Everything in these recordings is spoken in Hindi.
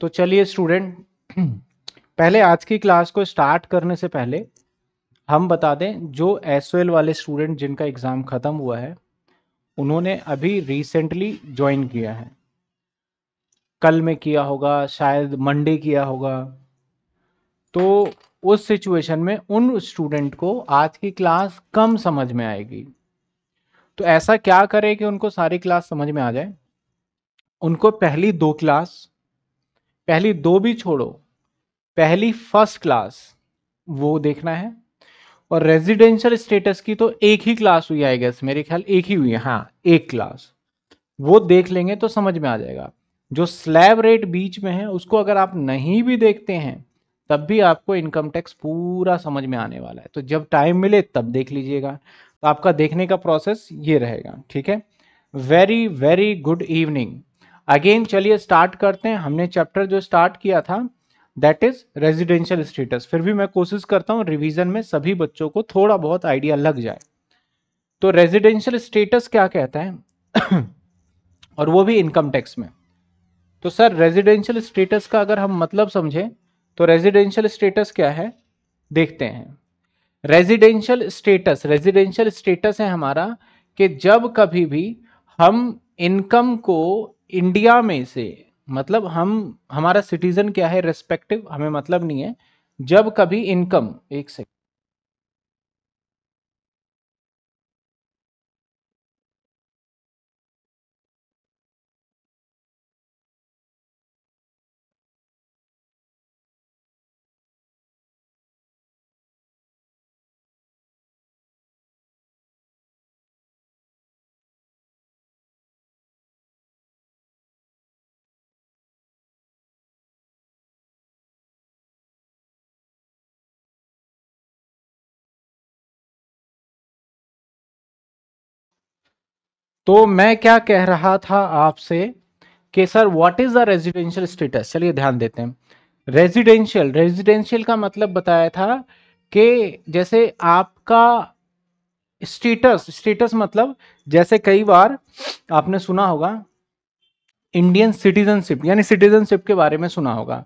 तो चलिए स्टूडेंट पहले आज की क्लास को स्टार्ट करने से पहले हम बता दें जो एस वाले स्टूडेंट जिनका एग्ज़ाम ख़त्म हुआ है उन्होंने अभी रिसेंटली ज्वाइन किया है कल में किया होगा शायद मंडे किया होगा तो उस सिचुएशन में उन स्टूडेंट को आज की क्लास कम समझ में आएगी तो ऐसा क्या करें कि उनको सारी क्लास समझ में आ जाए उनको पहली दो क्लास पहली दो भी छोड़ो पहली फर्स्ट क्लास वो देखना है और रेजिडेंशियल स्टेटस की तो एक ही क्लास हुई आएगा मेरे ख्याल एक ही हुई है हाँ एक क्लास वो देख लेंगे तो समझ में आ जाएगा जो स्लैब रेट बीच में है उसको अगर आप नहीं भी देखते हैं तब भी आपको इनकम टैक्स पूरा समझ में आने वाला है तो जब टाइम मिले तब देख लीजिएगा तो आपका देखने का प्रोसेस ये रहेगा ठीक है very very good evening again चलिए स्टार्ट करते हैं हमने चैप्टर जो स्टार्ट किया था दैट इज रेजिडेंशियल स्टेटस फिर भी मैं कोशिश करता हूँ रिविजन में सभी बच्चों को थोड़ा बहुत आइडिया लग जाए तो रेजिडेंशियल स्टेटस क्या कहता है और वो भी इनकम टैक्स में तो सर रेजिडेंशियल स्टेटस का अगर हम मतलब समझें तो रेजिडेंशियल स्टेटस क्या है देखते हैं रेजिडेंशियल स्टेटस रेजिडेंशियल स्टेटस है हमारा कि जब कभी भी हम इनकम को इंडिया में से मतलब हम हमारा सिटीजन क्या है रेस्पेक्टिव हमें मतलब नहीं है जब कभी इनकम एक सेकेंड तो मैं क्या कह रहा था आपसे कि sir what is the residential status चलिए ध्यान देते हैं रेजिडेंशियल रेजिडेंशियल का मतलब बताया था कि जैसे आपका स्टेटस स्टेटस मतलब जैसे कई बार आपने सुना होगा इंडियन सिटीजनशिप यानी सिटीजनशिप के बारे में सुना होगा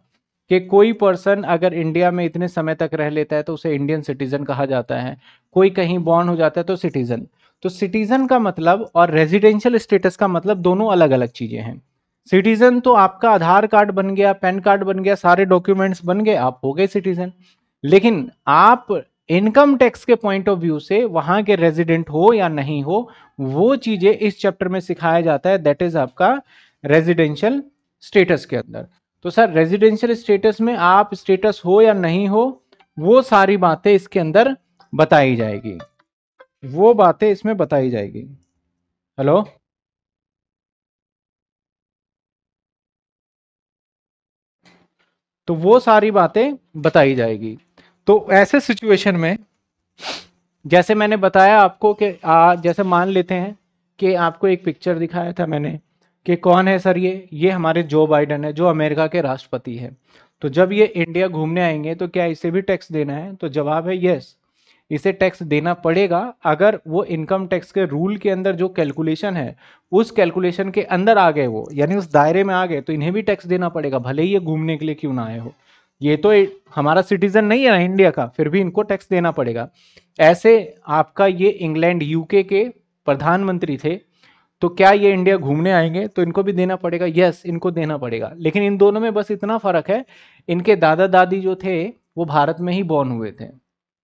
कि कोई पर्सन अगर इंडिया में इतने समय तक रह लेता है तो उसे इंडियन सिटीजन कहा जाता है कोई कहीं बॉर्न हो जाता है तो सिटीजन तो सिटीजन का मतलब और रेजिडेंशियल स्टेटस का मतलब दोनों अलग अलग चीजें हैं सिटीजन तो आपका आधार कार्ड बन गया पैन कार्ड बन गया सारे डॉक्यूमेंट्स बन गए आप हो गए सिटीजन लेकिन आप इनकम टैक्स के पॉइंट ऑफ व्यू से वहां के रेजिडेंट हो या नहीं हो वो चीजें इस चैप्टर में सिखाया जाता है दैट इज आपका रेजिडेंशियल स्टेटस के अंदर तो सर रेजिडेंशियल स्टेटस में आप स्टेटस हो या नहीं हो वो सारी बातें इसके अंदर बताई जाएगी वो बातें इसमें बताई जाएगी हेलो तो वो सारी बातें बताई जाएगी तो ऐसे सिचुएशन में जैसे मैंने बताया आपको कि आ, जैसे मान लेते हैं कि आपको एक पिक्चर दिखाया था मैंने कि कौन है सर ये ये हमारे जो बाइडन है जो अमेरिका के राष्ट्रपति है तो जब ये इंडिया घूमने आएंगे तो क्या इसे भी टैक्स देना है तो जवाब है यस इसे टैक्स देना पड़ेगा अगर वो इनकम टैक्स के रूल के अंदर जो कैलकुलेशन है उस कैलकुलेशन के अंदर आ गए वो यानी उस दायरे में आ गए तो इन्हें भी टैक्स देना पड़ेगा भले ही ये घूमने के लिए क्यों ना आए हो ये तो हमारा सिटीजन नहीं है ना इंडिया का फिर भी इनको टैक्स देना पड़ेगा ऐसे आपका ये इंग्लैंड यूके के प्रधानमंत्री थे तो क्या ये इंडिया घूमने आएंगे तो इनको भी देना पड़ेगा यस इनको देना पड़ेगा लेकिन इन दोनों में बस इतना फ़र्क है इनके दादा दादी जो थे वो भारत में ही बॉर्न हुए थे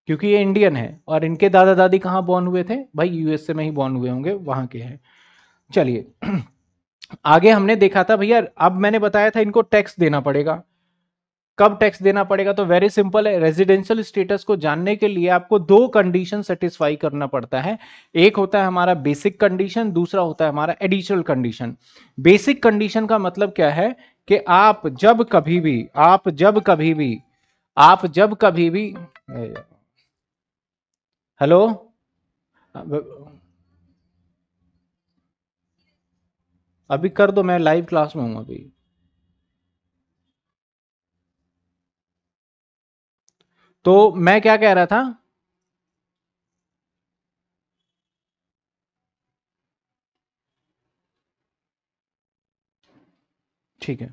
क्योंकि ये इंडियन है और इनके दादा दादी कहाँ बॉर्न हुए थे भाई यूएसए में ही बॉर्न हुए होंगे वहां के हैं चलिए आगे हमने देखा था भैया अब मैंने बताया था इनको टैक्स देना पड़ेगा कब टैक्स देना पड़ेगा तो वेरी सिंपल है रेजिडेंशियल स्टेटस को जानने के लिए आपको दो कंडीशन सेटिस्फाई करना पड़ता है एक होता है हमारा बेसिक कंडीशन दूसरा होता है हमारा एडिशनल कंडीशन बेसिक कंडीशन का मतलब क्या है कि आप जब कभी भी आप जब कभी भी आप जब कभी भी हेलो अभी कर दो मैं लाइव क्लास में हूँ अभी तो मैं क्या कह रहा था ठीक है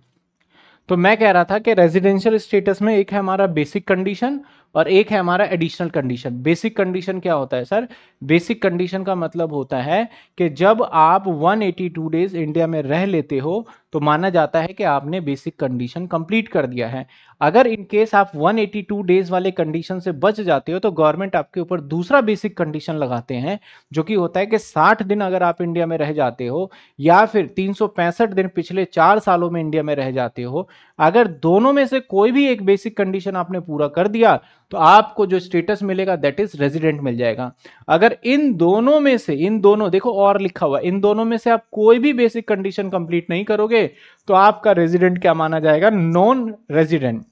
तो मैं कह रहा था कि रेजिडेंशियल स्टेटस में एक है हमारा बेसिक कंडीशन और एक है हमारा एडिशनल कंडीशन बेसिक कंडीशन क्या होता है सर बेसिक कंडीशन का मतलब होता है कि जब आप 182 डेज इंडिया में रह लेते हो तो माना जाता है कि आपने बेसिक कंडीशन कंप्लीट कर दिया है अगर इन केस आप 182 डेज वाले कंडीशन से बच जाते हो तो गवर्नमेंट आपके ऊपर दूसरा बेसिक कंडीशन लगाते हैं जो कि होता है कि 60 दिन अगर आप इंडिया में रह जाते हो या फिर 365 दिन पिछले चार सालों में इंडिया में रह जाते हो अगर दोनों में से कोई भी एक बेसिक कंडीशन आपने पूरा कर दिया तो आपको जो स्टेटस मिलेगा दैट इज रेजिडेंट मिल जाएगा अगर इन दोनों में से इन दोनों देखो और लिखा हुआ इन दोनों में से आप कोई भी बेसिक कंडीशन कंप्लीट नहीं करोगे तो आपका रेजिडेंट क्या माना जाएगा नॉन रेजिडेंट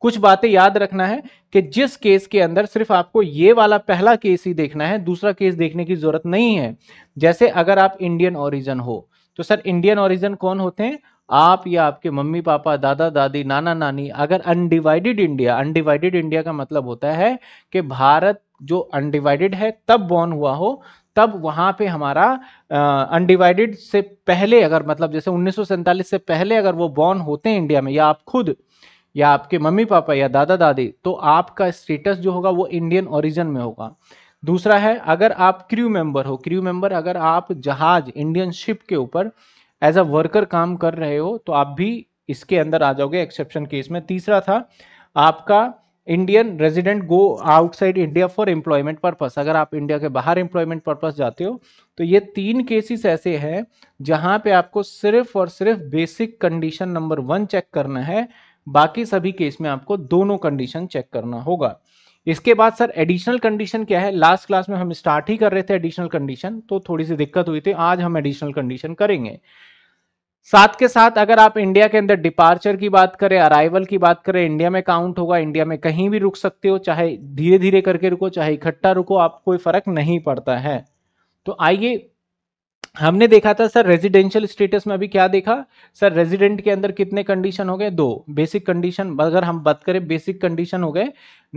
कुछ बातें याद रखना है कि जिस केस के अंदर सिर्फ आपको ये वाला पहला केस ही देखना है दूसरा केस देखने की जरूरत नहीं है जैसे अगर आप इंडियन ओरिजन हो तो सर इंडियन ओरिजन कौन होते हैं आप या आपके मम्मी पापा दादा दादी नाना नानी अगर अनडिवाइडेड इंडिया अनडिवाइडेड इंडिया का मतलब होता है कि भारत जो अनडिवाइडेड है तब बॉर्न हुआ हो तब वहाँ पे हमारा अनडिवाइडेड से पहले अगर मतलब जैसे उन्नीस से पहले अगर वो बॉर्न होते हैं इंडिया में या आप खुद या आपके मम्मी पापा या दादा दादी तो आपका स्टेटस जो होगा वो इंडियन ओरिजिन में होगा दूसरा है अगर आप क्रू मेंबर हो क्रू मेंबर अगर आप जहाज इंडियन शिप के ऊपर एज अ वर्कर काम कर रहे हो तो आप भी इसके अंदर आ जाओगे एक्सेप्शन केस में तीसरा था आपका Indian resident go outside India for employment purpose अगर आप इंडिया के बाहर एम्प्लॉयमेंट पर्पस जाते हो तो ये तीन केसेस ऐसे हैं जहां पे आपको सिर्फ और सिर्फ basic condition number one check करना है बाकी सभी केस में आपको दोनों कंडीशन चेक करना होगा इसके बाद सर एडिशनल कंडीशन क्या है लास्ट क्लास में हम स्टार्ट ही कर रहे थे एडिशनल कंडीशन तो थोड़ी सी दिक्कत हुई थी आज हम एडिशनल कंडीशन करेंगे साथ के साथ अगर आप इंडिया के अंदर डिपार्चर की बात करें अराइवल की बात करें इंडिया में काउंट होगा इंडिया में कहीं भी रुक सकते हो चाहे धीरे धीरे करके रुको चाहे इकट्ठा रुको आप कोई फर्क नहीं पड़ता है तो आइए हमने देखा था सर रेजिडेंशियल स्टेटस में अभी क्या देखा सर रेजिडेंट के अंदर कितने कंडीशन हो गए दो बेसिक कंडीशन अगर हम बात करें बेसिक कंडीशन हो गए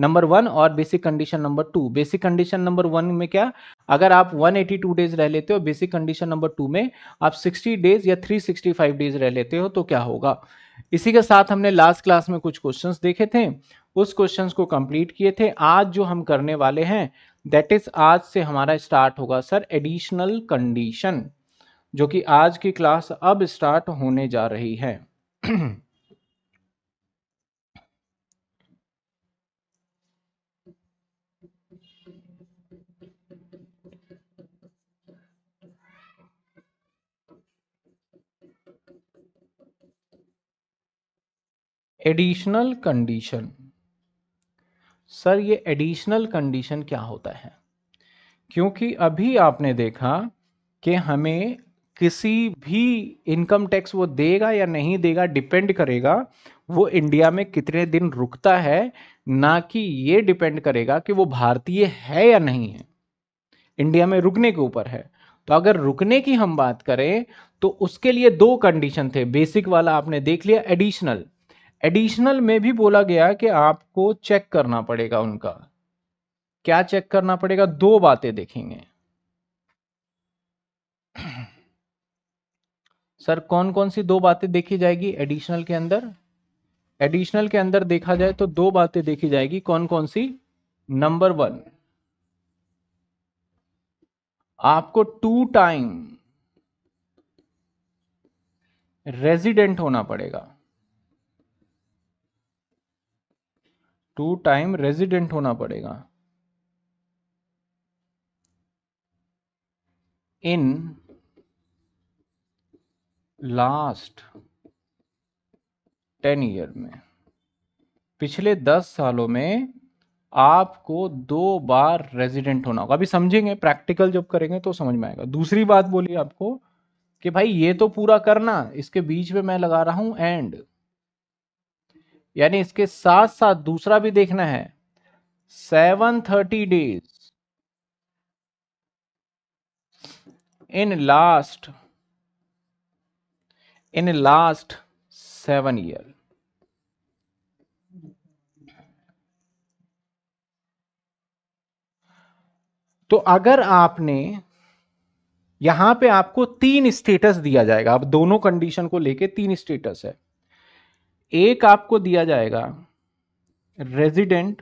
नंबर वन और basic condition number two basic condition number one में क्या अगर आप 182 डेज रह लेते हो बेसिक कंडीशन नंबर टू में आप 60 डेज या 365 डेज रह लेते हो तो क्या होगा इसी के साथ हमने लास्ट क्लास में कुछ क्वेश्चन देखे थे उस क्वेश्चन को कंप्लीट किए थे आज जो हम करने वाले हैं दैट इज आज से हमारा स्टार्ट होगा सर एडिशनल कंडीशन जो कि आज की क्लास अब स्टार्ट होने जा रही है एडिशनल कंडीशन सर ये एडिशनल कंडीशन क्या होता है क्योंकि अभी आपने देखा कि हमें किसी भी इनकम टैक्स वो देगा या नहीं देगा डिपेंड करेगा वो इंडिया में कितने दिन रुकता है ना कि ये डिपेंड करेगा कि वो भारतीय है या नहीं है इंडिया में रुकने के ऊपर है तो अगर रुकने की हम बात करें तो उसके लिए दो कंडीशन थे बेसिक वाला आपने देख लिया एडिशनल एडिशनल में भी बोला गया कि आपको चेक करना पड़ेगा उनका क्या चेक करना पड़ेगा दो बातें देखेंगे सर कौन कौन सी दो बातें देखी जाएगी एडिशनल के अंदर एडिशनल के अंदर देखा जाए तो दो बातें देखी जाएगी कौन कौन सी नंबर वन आपको टू टाइम रेजिडेंट होना पड़ेगा टू टाइम रेजिडेंट होना पड़ेगा इन लास्ट टेन ईयर में पिछले दस सालों में आपको दो बार रेजिडेंट होना होगा अभी समझेंगे प्रैक्टिकल जब करेंगे तो समझ में आएगा दूसरी बात बोली आपको कि भाई ये तो पूरा करना इसके बीच में मैं लगा रहा हूं एंड यानी इसके साथ साथ दूसरा भी देखना है seven thirty days in last in last seven year तो अगर आपने यहां पे आपको तीन स्टेटस दिया जाएगा अब दोनों कंडीशन को लेके तीन स्टेटस है एक आपको दिया जाएगा resident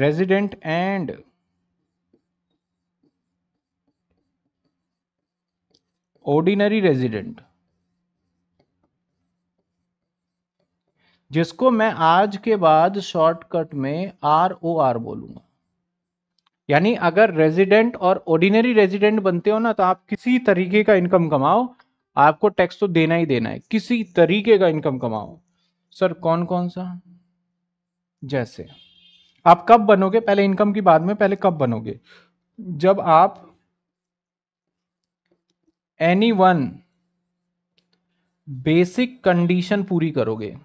resident and ordinary resident जिसको मैं आज के बाद शॉर्टकट में आर ओ आर बोलूंगा यानी अगर रेजिडेंट और ऑर्डिनरी रेजिडेंट बनते हो ना तो आप किसी तरीके का इनकम कमाओ आपको टैक्स तो देना ही देना है किसी तरीके का इनकम कमाओ सर कौन कौन सा जैसे आप कब बनोगे पहले इनकम की बाद में पहले कब बनोगे जब आप एनी वन बेसिक कंडीशन पूरी करोगे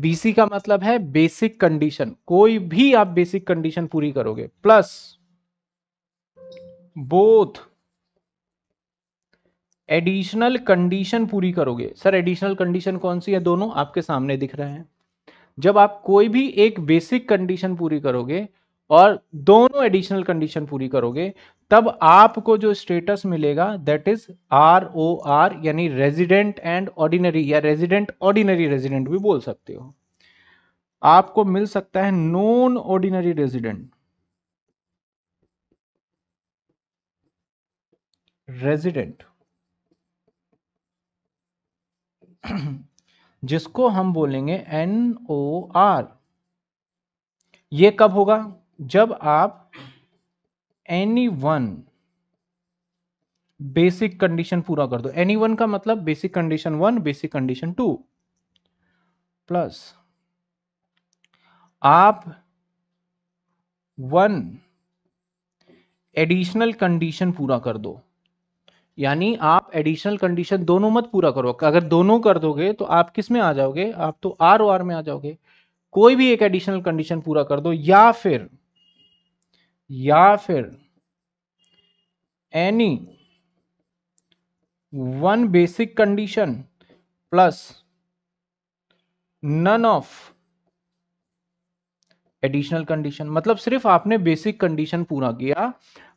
बीसी का मतलब है बेसिक कंडीशन कोई भी आप बेसिक कंडीशन पूरी करोगे प्लस बोथ एडिशनल कंडीशन पूरी करोगे सर एडिशनल कंडीशन कौन सी है दोनों आपके सामने दिख रहे हैं जब आप कोई भी एक बेसिक कंडीशन पूरी करोगे और दोनों एडिशनल कंडीशन पूरी करोगे तब आपको जो स्टेटस मिलेगा that is R O R यानी रेजिडेंट एंड ऑर्डिनरी या रेजिडेंट ऑर्डिनरी रेजिडेंट भी बोल सकते हो आपको मिल सकता है नॉन ऑर्डिनरी रेजिडेंट रेजिडेंट जिसको हम बोलेंगे एन ओ आर ये कब होगा जब आप एनी वन बेसिक कंडीशन पूरा कर दो एनी वन का मतलब basic condition one basic condition two plus आप वन एडिशनल कंडीशन पूरा कर दो यानी आप एडिशनल कंडीशन दोनों मत पूरा करो अगर दोनों कर दोगे तो आप किस में आ जाओगे आप तो आर ओ आर में आ जाओगे कोई भी एक एडिशनल कंडीशन पूरा कर दो या फिर या फिर any one basic condition plus none of additional condition मतलब सिर्फ आपने बेसिक कंडीशन पूरा किया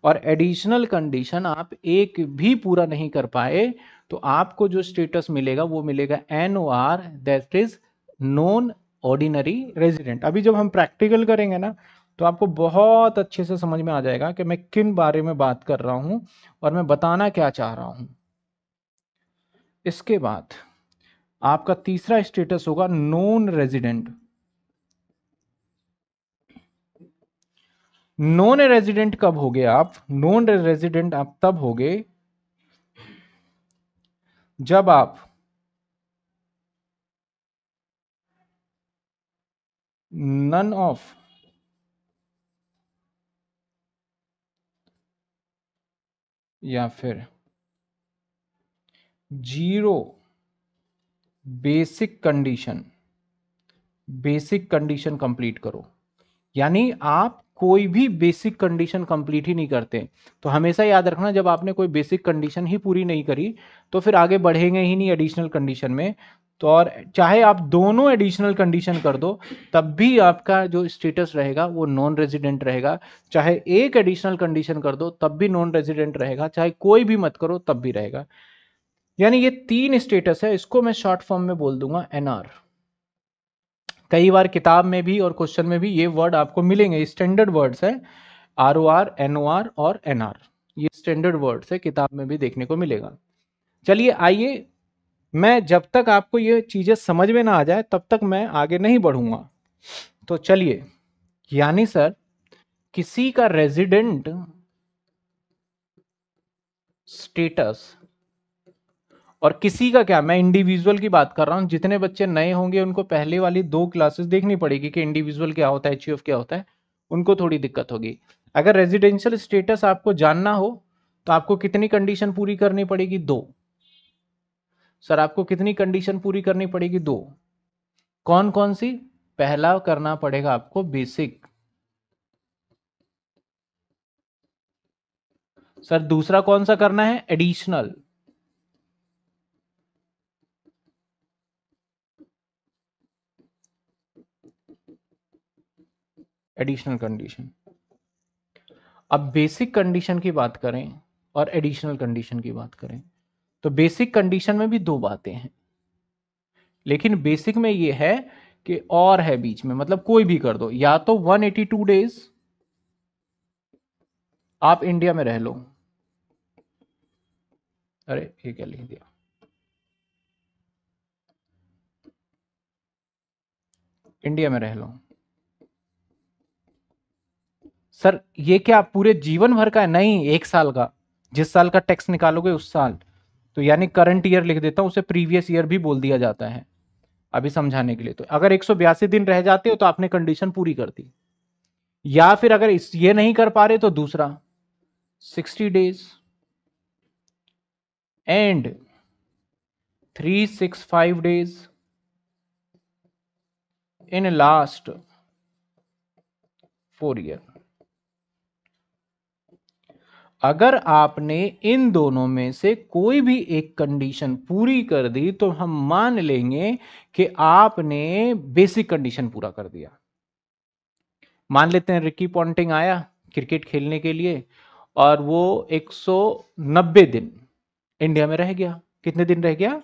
और एडिशनल कंडीशन आप एक भी पूरा नहीं कर पाए तो आपको जो स्टेटस मिलेगा वो मिलेगा N O R that is non ordinary resident अभी जब हम प्रैक्टिकल करेंगे ना तो आपको बहुत अच्छे से समझ में आ जाएगा कि मैं किन बारे में बात कर रहा हूं और मैं बताना क्या चाह रहा हूं इसके बाद आपका तीसरा स्टेटस होगा नॉन रेजिडेंट नॉन रेजिडेंट कब हो गए आप नॉन रेजिडेंट आप तब हो गए जब आप नन ऑफ या फिर zero basic condition basic condition complete करो यानी आप कोई भी बेसिक कंडीशन कंप्लीट ही नहीं करते तो हमेशा याद रखना जब आपने कोई बेसिक कंडीशन ही पूरी नहीं करी तो फिर आगे बढ़ेंगे ही नहीं एडिशनल कंडीशन में तो और चाहे आप दोनों एडिशनल कंडीशन कर दो तब भी आपका जो स्टेटस रहेगा वो नॉन रेजिडेंट रहेगा चाहे एक एडिशनल कंडीशन कर दो तब भी नॉन रेजिडेंट रहेगा चाहे कोई भी मत करो तब भी रहेगा यानी ये तीन स्टेटस है इसको मैं शॉर्ट फॉर्म में बोल दूंगा एनआर कई बार किताब में भी और क्वेश्चन में भी ये वर्ड आपको मिलेंगे स्टैंडर्ड वर्ड्स है R O R N O R और एन आर ये स्टैंडर्ड वर्ड्स है किताब में भी देखने को मिलेगा चलिए आइए मैं जब तक आपको ये चीज़ें समझ में ना आ जाए तब तक मैं आगे नहीं बढ़ूंगा तो चलिए यानी सर किसी का रेजिडेंट स्टेटस और किसी का क्या मैं इंडिविजुअल की बात कर रहा हूँ जितने बच्चे नए होंगे उनको पहले वाली दो क्लासेस देखनी पड़ेगी कि इंडिविजुअल क्या होता है एच क्या होता है उनको थोड़ी दिक्कत होगी अगर रेजिडेंशियल स्टेटस आपको जानना हो तो आपको कितनी कंडीशन पूरी करनी पड़ेगी दो सर आपको कितनी कंडीशन पूरी करनी पड़ेगी दो कौन कौन सी पहला करना पड़ेगा आपको बेसिक सर दूसरा कौन सा करना है एडिशनल एडिशनल कंडीशन अब बेसिक कंडीशन की बात करें और एडिशनल कंडीशन की बात करें तो बेसिक कंडीशन में भी दो बातें हैं लेकिन बेसिक में ये है कि और है बीच में मतलब कोई भी कर दो या तो 182 डेज आप इंडिया में रह लो अरे ये क्या लिख दिया इंडिया में रह लो सर ये क्या पूरे जीवन भर का है नहीं एक साल का जिस साल का टैक्स निकालोगे उस साल तो यानी करंट ईयर लिख देता हूँ उसे प्रीवियस ईयर भी बोल दिया जाता है अभी समझाने के लिए तो अगर एक दिन रह जाते हो तो आपने कंडीशन पूरी कर दी या फिर अगर इस ये नहीं कर पा रहे तो दूसरा sixty days and three six five days in last four year अगर आपने इन दोनों में से कोई भी एक कंडीशन पूरी कर दी तो हम मान लेंगे कि आपने बेसिक कंडीशन पूरा कर दिया मान लेते हैं रिकी पॉन्टिंग आया क्रिकेट खेलने के लिए और वो 190 दिन इंडिया में रह गया कितने दिन रह गया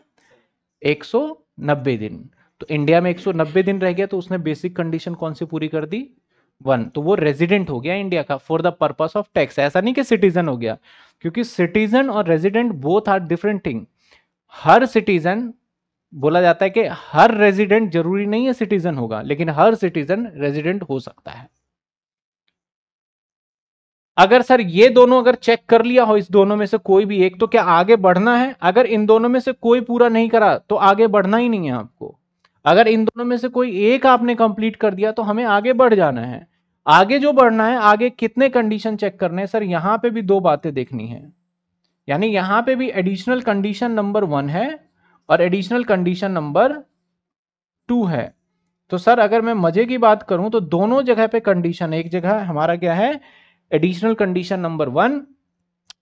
190 दिन तो इंडिया में 190 दिन रह गया तो उसने बेसिक कंडीशन कौन सी पूरी कर दी वन तो वो रेजिडेंट हो गया इंडिया का for the purpose of tax ऐसा नहीं कि सिटीजन हो गया क्योंकि सिटीजन और resident both are different thing हर सिटीजन बोला जाता है कि हर रेजिडेंट जरूरी नहीं है सिटीजन होगा लेकिन हर सिटीजन रेजिडेंट हो सकता है अगर सर ये दोनों अगर चेक कर लिया हो इस दोनों में से कोई भी एक तो क्या आगे बढ़ना है अगर इन दोनों में से कोई पूरा नहीं करा तो आगे बढ़ना ही नहीं है आपको अगर इन दोनों में से कोई एक आपने कंप्लीट कर दिया तो हमें आगे बढ़ जाना है आगे जो बढ़ना है आगे कितने कंडीशन चेक करने हैं सर यहाँ पे भी दो बातें देखनी है यानी यहाँ पे भी एडिशनल कंडीशन नंबर वन है और एडिशनल कंडीशन नंबर टू है तो सर अगर मैं मजे की बात करूं तो दोनों जगह पे कंडीशन एक जगह हमारा क्या है additional condition number one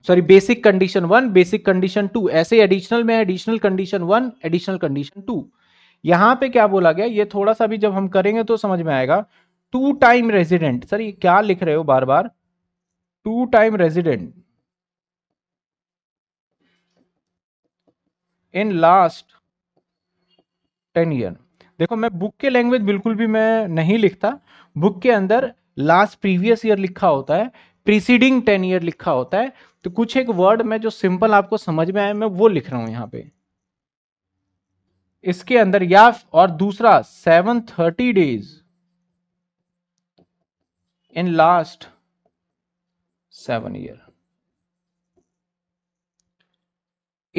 sorry basic condition one basic condition two ऐसे एडिशनल में additional condition one additional condition two यहाँ पे क्या बोला गया ये थोड़ा सा भी जब हम करेंगे तो समझ में आएगा टू टाइम रेजिडेंट सर ये क्या लिख रहे हो बार बार two time resident in last ten year देखो मैं बुक के लैंग्वेज बिल्कुल भी मैं नहीं लिखता बुक के अंदर लास्ट प्रीवियस ईयर लिखा होता है प्रीसीडिंग टेन ईयर लिखा होता है तो कुछ एक वर्ड में जो सिंपल आपको समझ में आए मैं वो लिख रहा हूं यहाँ पे इसके अंदर या और दूसरा seven thirty days in last seven year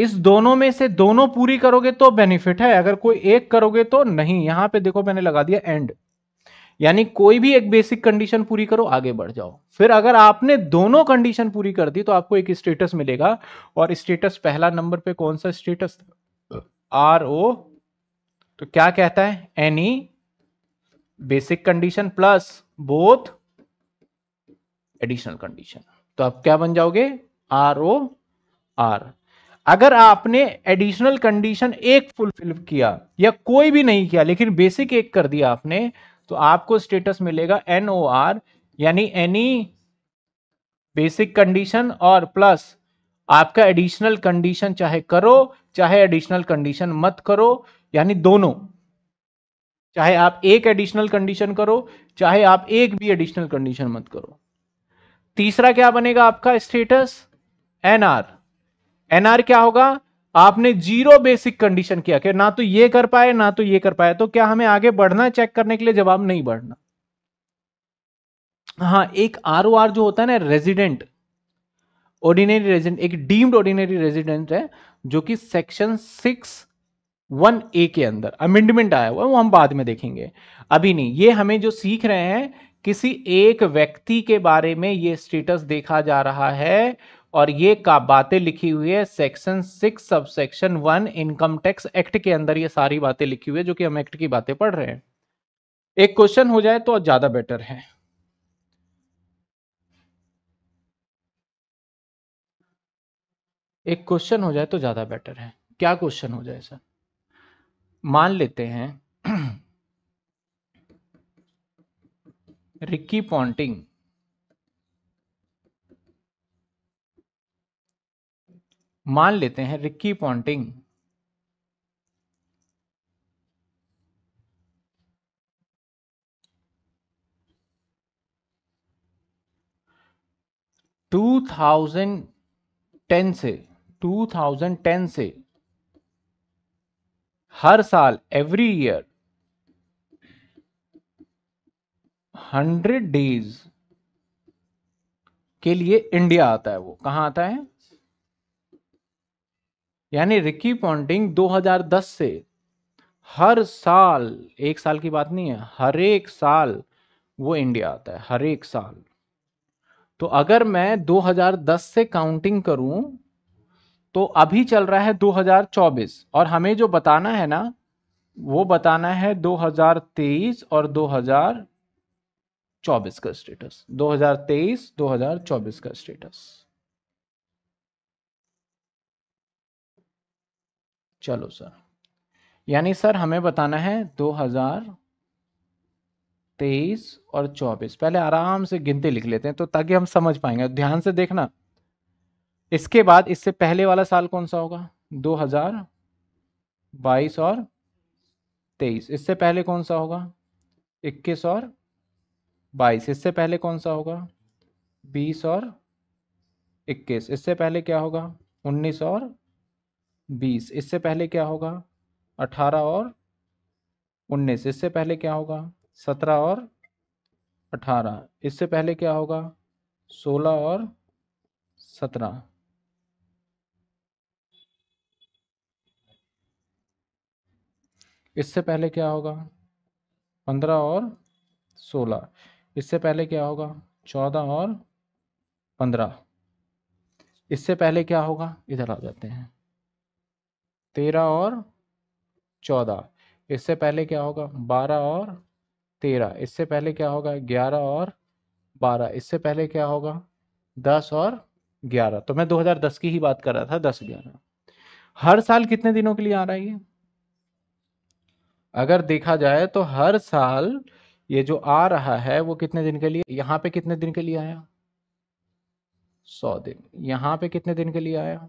इस दोनों में से दोनों पूरी करोगे तो बेनिफिट है अगर कोई एक करोगे तो नहीं यहां पे देखो मैंने लगा दिया एंड यानी कोई भी एक बेसिक कंडीशन पूरी करो आगे बढ़ जाओ फिर अगर आपने दोनों कंडीशन पूरी कर दी तो आपको एक स्टेटस मिलेगा और स्टेटस पहला नंबर पे कौन सा स्टेटस आर ओ तो क्या कहता है any basic condition plus both additional condition तो आप क्या बन जाओगे आर ओ आर अगर आपने एडिशनल कंडीशन एक फुलफिल किया या कोई भी नहीं किया लेकिन बेसिक एक कर दिया आपने तो आपको स्टेटस मिलेगा एन ओ आर यानी एनी बेसिक कंडीशन और प्लस आपका एडिशनल कंडीशन चाहे करो चाहे एडिशनल कंडीशन मत करो यानी दोनों चाहे आप एक एडिशनल कंडीशन करो चाहे आप एक भी एडिशनल कंडीशन मत करो तीसरा क्या बनेगा आपका स्टेटस एनआर एनआर क्या होगा आपने जीरो बेसिक कंडीशन किया कि ना तो ये कर पाए ना तो ये कर पाए तो क्या हमें आगे बढ़ना चेक करने के लिए जवाब नहीं बढ़ना हाँ एक आर ओ आर जो होता है ना रेजिडेंट ऑर्डिनरी रेजिडेंट एक डीम्ड ऑर्डिनरी रेजिडेंट है जो कि सेक्शन सिक्स वन ए के अंदर अमेंडमेंट आया हुआ है वो हम बाद में देखेंगे अभी नहीं ये हमें जो सीख रहे हैं किसी एक व्यक्ति के बारे में ये स्टेटस देखा जा रहा है और ये का बातें लिखी हुई है section six subsection one income tax act के अंदर ये सारी बातें लिखी हुई है जो कि हम एक्ट की बातें पढ़ रहे हैं एक तो क्वेश्चन हो जाए तो ज्यादा बेटर है एक क्वेश्चन हो जाए तो ज्यादा बेटर है क्या क्वेश्चन हो जाए सर मान लेते हैं रिक्की पॉन्टिंग मान लेते हैं Ricky Ponting two thousand ten से टू थाउजेंड टेन से हर साल एवरी ईयर हंड्रेड डेज के लिए इंडिया आता है वो कहां आता है यानी रिकी पॉन्टिंग 2010 से हर साल एक साल की बात नहीं है हर एक साल वो इंडिया आता है हर एक साल तो अगर मैं 2010 से काउंटिंग करूं तो अभी चल रहा है 2024 और हमें जो बताना है ना वो बताना है 2023 और 2024 का स्टेटस 2023 2024 का स्टेटस चलो सर यानी सर हमें बताना है 2023 और 24 पहले आराम से गिनती लिख लेते हैं तो ताकि हम समझ पाएंगे ध्यान से देखना इसके बाद इससे पहले वाला साल कौन सा होगा 2022 और 23 इससे पहले कौन सा होगा 21 और 22 इससे पहले कौन सा होगा 20 और 21 इससे पहले क्या होगा 19 और 20 इससे पहले क्या होगा 18 और 19 इससे पहले क्या होगा 17 और 18 इससे पहले क्या होगा 16 और 17 इससे पहले क्या होगा पंद्रह और सोलह इससे पहले क्या होगा चौदह और पंद्रह इससे पहले क्या होगा इधर आ जाते हैं तेरह और चौदह इससे पहले क्या होगा बारह और तेरह इससे पहले क्या होगा ग्यारह और बारह इससे पहले क्या होगा दस और ग्यारह तो मैं दो हजार दस की ही बात कर रहा था दस ग्यारह हर साल कितने दिनों के लिए आ रहा है ये अगर देखा जाए तो हर साल ये जो आ रहा है वो कितने दिन के लिए यहाँ पे कितने दिन के लिए आया सौ दिन यहाँ पे कितने दिन के लिए आया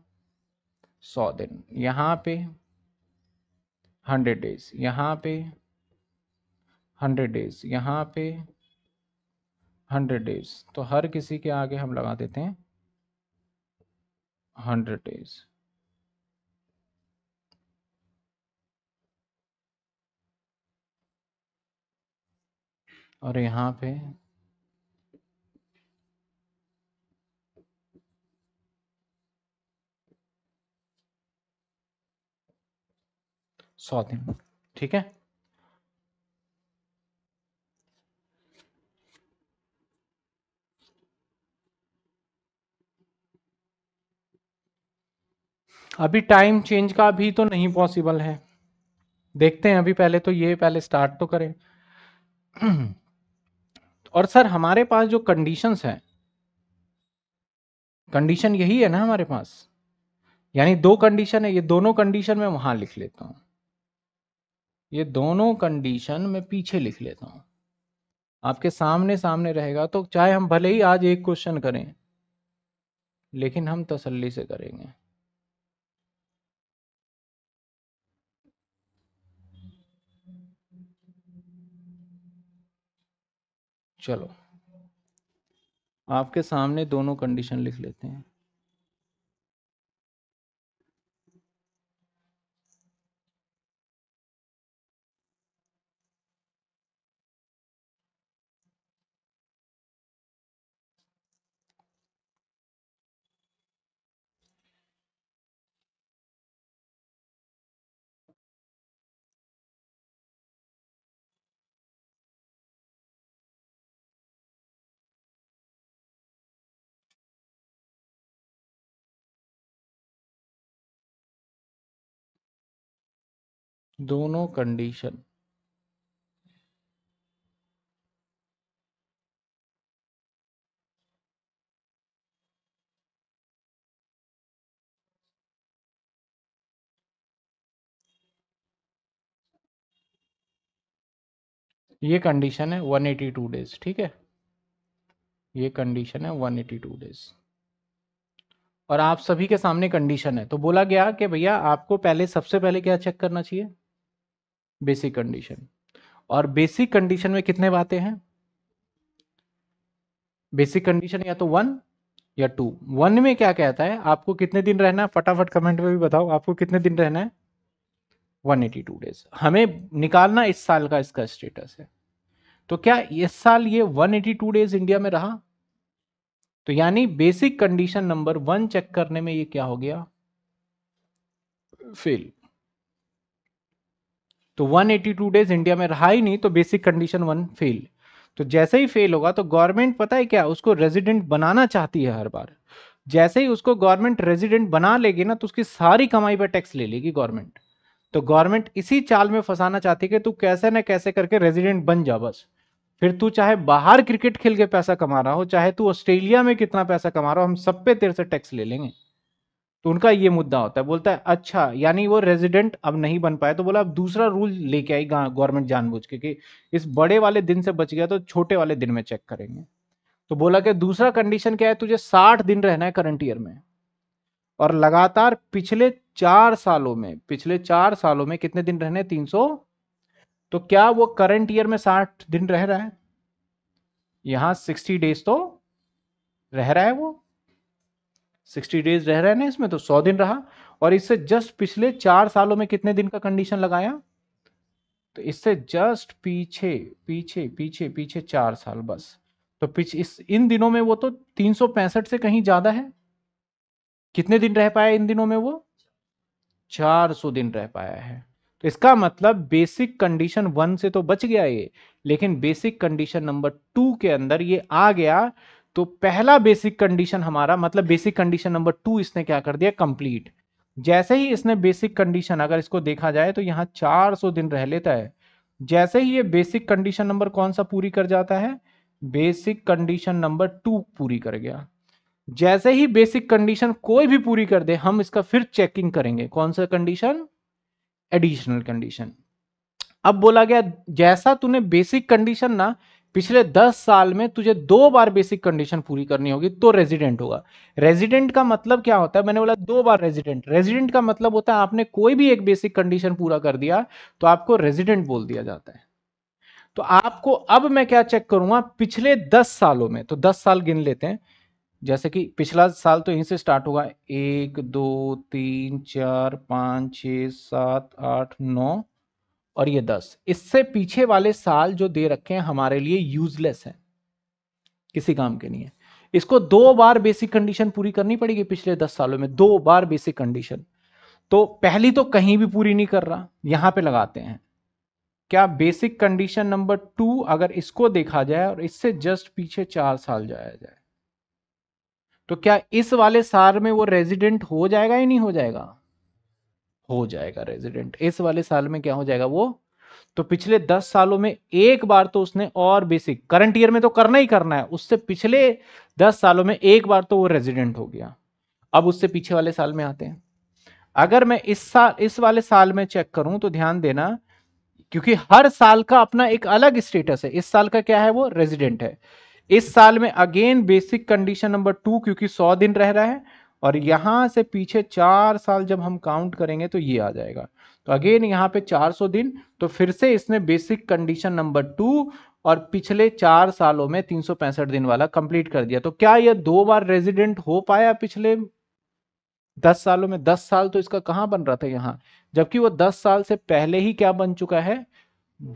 सौ दिन यहाँ पे हंड्रेड डेज यहाँ पे हंड्रेड डेज यहाँ पे हंड्रेड डेज तो हर किसी के आगे हम लगा देते हैं हंड्रेड डेज और यहाँ पे सौ दिन ठीक है अभी टाइम चेंज का भी तो नहीं पॉसिबल है देखते हैं अभी पहले तो ये पहले स्टार्ट तो करें और सर हमारे पास जो कंडीशंस हैं कंडीशन यही है ना हमारे पास यानी दो कंडीशन है ये दोनों कंडीशन में वहां लिख लेता हूँ ये दोनों कंडीशन में पीछे लिख लेता हूँ आपके सामने सामने रहेगा तो चाहे हम भले ही आज एक क्वेश्चन करें लेकिन हम तसल्ली से करेंगे चलो आपके सामने दोनों कंडीशन लिख लेते हैं दोनों कंडीशन ये कंडीशन है 182 डेज ठीक है ये कंडीशन है 182 डेज और आप सभी के सामने कंडीशन है तो बोला गया कि भैया आपको पहले सबसे पहले क्या चेक करना चाहिए बेसिक कंडीशन और बेसिक कंडीशन में कितने बातें हैं बेसिक कंडीशन या तो वन या टू वन में क्या कहता है आपको कितने दिन रहना है फटाफट कमेंट में भी बताओ आपको कितने दिन रहना है 182 डेज हमें निकालना इस साल का इसका स्टेटस है तो क्या इस साल ये 182 डेज इंडिया में रहा तो यानी basic condition number one check करने में ये क्या हो गया फेल तो 182 डेज इंडिया में रहा ही नहीं तो बेसिक कंडीशन वन फेल तो जैसे ही फेल होगा तो गवर्नमेंट पता है क्या उसको रेजिडेंट बनाना चाहती है हर बार जैसे ही उसको गवर्नमेंट रेजिडेंट बना लेगी ना तो उसकी सारी कमाई पर टैक्स ले लेगी गवर्नमेंट तो गवर्नमेंट इसी चाल में फंसाना चाहती है कि तू कैसे ना कैसे करके रेजिडेंट बन जा बस फिर तू चाहे बाहर क्रिकेट खेल के पैसा कमा रहा हो चाहे तू ऑस्ट्रेलिया में कितना पैसा कमा रहा हो हम सब पे तेरे से टैक्स ले लेंगे तो उनका ये मुद्दा होता है बोलता है अच्छा यानी वो रेजिडेंट अब नहीं बन पाए तो बोला अब दूसरा रूल लेके आई गवर्नमेंट जानबूझ के कि इस बड़े वाले दिन से बच गया तो छोटे वाले दिन में चेक करेंगे तो बोला कि दूसरा कंडीशन क्या है तुझे साठ दिन रहना है करंट ईयर में और लगातार पिछले चार सालों में पिछले चार सालों में कितने दिन रहने तीन सौ तो क्या वो करंट ईयर में साठ दिन रह रहा है यहां सिक्सटी डेज तो रह रहा है वो सिक्सटी डेज रह रहे हैं ना इसमें तो सौ दिन रहा और इससे जस्ट पिछले चार सालों में कितने दिन का कंडीशन लगाया तो इससे जस्ट पीछे पीछे पीछे पीछे चार साल बस तो पिछ इस इन दिनों में वो तो तीन से कहीं ज्यादा है कितने दिन रह पाया इन दिनों में वो 400 दिन रह पाया है तो इसका मतलब बेसिक कंडीशन वन से तो बच गया ये लेकिन बेसिक कंडीशन नंबर टू के अंदर ये आ गया तो पहला बेसिक कंडीशन हमारा मतलब बेसिक कंडीशन नंबर टू इसने क्या कर दिया कंप्लीट जैसे ही इसने बेसिक कंडीशन अगर इसको देखा जाए तो यहाँ 400 दिन रह लेता है जैसे ही ये बेसिक कंडीशन नंबर कौन सा पूरी कर जाता है बेसिक कंडीशन नंबर टू पूरी कर गया जैसे ही बेसिक कंडीशन कोई भी पूरी कर दे हम इसका फिर चेकिंग करेंगे कौन सा कंडीशन एडिशनल कंडीशन अब बोला गया जैसा तूने बेसिक कंडीशन ना पिछले दस साल में तुझे दो बार बेसिक कंडीशन पूरी करनी होगी तो रेजिडेंट होगा रेजिडेंट का मतलब क्या होता है मैंने बोला दो बार रेजिडेंट रेजिडेंट का मतलब होता है आपने कोई भी एक बेसिक कंडीशन पूरा कर दिया तो आपको रेजिडेंट बोल दिया जाता है तो आपको अब मैं क्या चेक करूंगा पिछले दस सालों में तो दस साल गिन लेते हैं जैसे कि पिछला साल तो यहीं से स्टार्ट होगा एक दो तीन चार पाँच छ सात आठ नौ और ये दस इससे पीछे वाले साल जो दे रखे हैं हमारे लिए यूजलेस है किसी काम के नहीं है इसको दो बार बेसिक कंडीशन पूरी करनी पड़ेगी पिछले दस सालों में दो बार बेसिक कंडीशन तो पहली तो कहीं भी पूरी नहीं कर रहा यहां पे लगाते हैं क्या बेसिक कंडीशन नंबर टू अगर इसको देखा जाए और इससे जस्ट पीछे चार साल जाया जाए तो क्या इस वाले साल में वो रेजिडेंट हो जाएगा या नहीं हो जाएगा हो जाएगा रेजिडेंट इस वाले साल में क्या हो जाएगा वो तो पिछले दस सालों में एक बार तो उसने और बेसिक करंट ईयर में तो करना ही करना है उससे पिछले दस सालों में एक बार तो वो रेजिडेंट हो गया अब उससे पीछे वाले साल में आते हैं अगर मैं इस साल इस वाले साल में चेक करूं तो ध्यान देना क्योंकि हर साल का अपना एक अलग स्टेटस है इस साल का क्या है वो रेजिडेंट है इस साल में again basic condition number two क्योंकि सौ दिन रह रहा है और यहां से पीछे चार साल जब हम काउंट करेंगे तो ये आ जाएगा तो अगेन यहाँ पे 400 दिन तो फिर से इसने बेसिक कंडीशन नंबर टू और पिछले चार सालों में तीन दिन वाला कंप्लीट कर दिया तो क्या यह दो बार रेजिडेंट हो पाया पिछले दस सालों में दस साल तो इसका कहां बन रहा था यहाँ जबकि वो दस साल से पहले ही क्या बन चुका है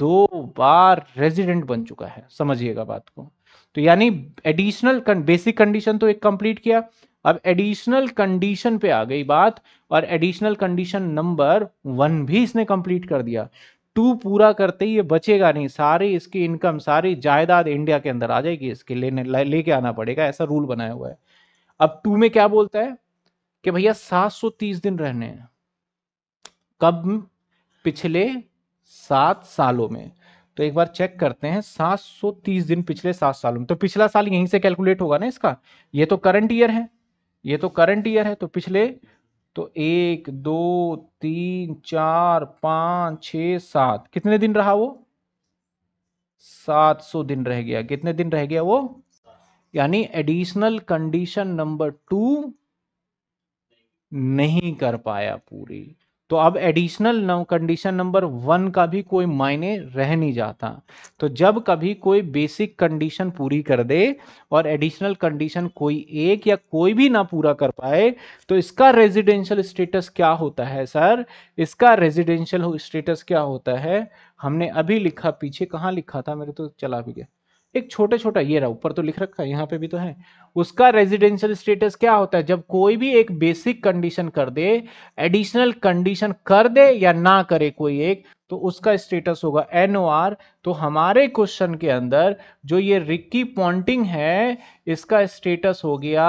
दो बार रेजिडेंट बन चुका है समझिएगा बात को तो यानी एडिशनल बेसिक कंडीशन तो एक कंप्लीट किया अब एडिशनल कंडीशन पे आ गई बात और एडिशनल कंडीशन नंबर वन भी इसने कंप्लीट कर दिया टू पूरा करते ही ये बचेगा नहीं सारे इसकी इनकम सारी जायदाद इंडिया के अंदर आ जाएगी इसके लेने लेके आना पड़ेगा ऐसा रूल बनाया हुआ है अब टू में क्या बोलता है कि भैया 730 दिन रहने हैं कब पिछले सात सालों में तो एक बार चेक करते हैं 730 दिन पिछले सात सालों में तो पिछला साल यहीं से कैलकुलेट होगा ना इसका ये तो करंट ईयर है ये तो करंट ईयर है तो पिछले तो एक दो तीन चार पाँच छ सात कितने दिन रहा वो सात सौ दिन रह गया कितने दिन रह गया वो यानी एडिशनल कंडीशन नंबर टू नहीं कर पाया पूरी तो अब एडिशनल कंडीशन नंबर वन का भी कोई मायने रह नहीं जाता तो जब कभी कोई बेसिक कंडीशन पूरी कर दे और एडिशनल कंडीशन कोई एक या कोई भी ना पूरा कर पाए तो इसका रेजिडेंशियल स्टेटस क्या होता है सर इसका रेजिडेंशियल स्टेटस क्या होता है हमने अभी लिखा पीछे कहाँ लिखा था मेरे तो चला भी गया एक छोटे छोटा ये रहा ऊपर तो लिख रखा है यहाँ पे भी तो है उसका रेजिडेंशियल स्टेटस क्या होता है जब कोई भी एक बेसिक कंडीशन कर दे एडिशनल कंडीशन कर दे या ना करे कोई एक तो उसका स्टेटस होगा एन तो हमारे क्वेश्चन के अंदर जो ये रिक्की पॉन्टिंग है इसका स्टेटस हो गया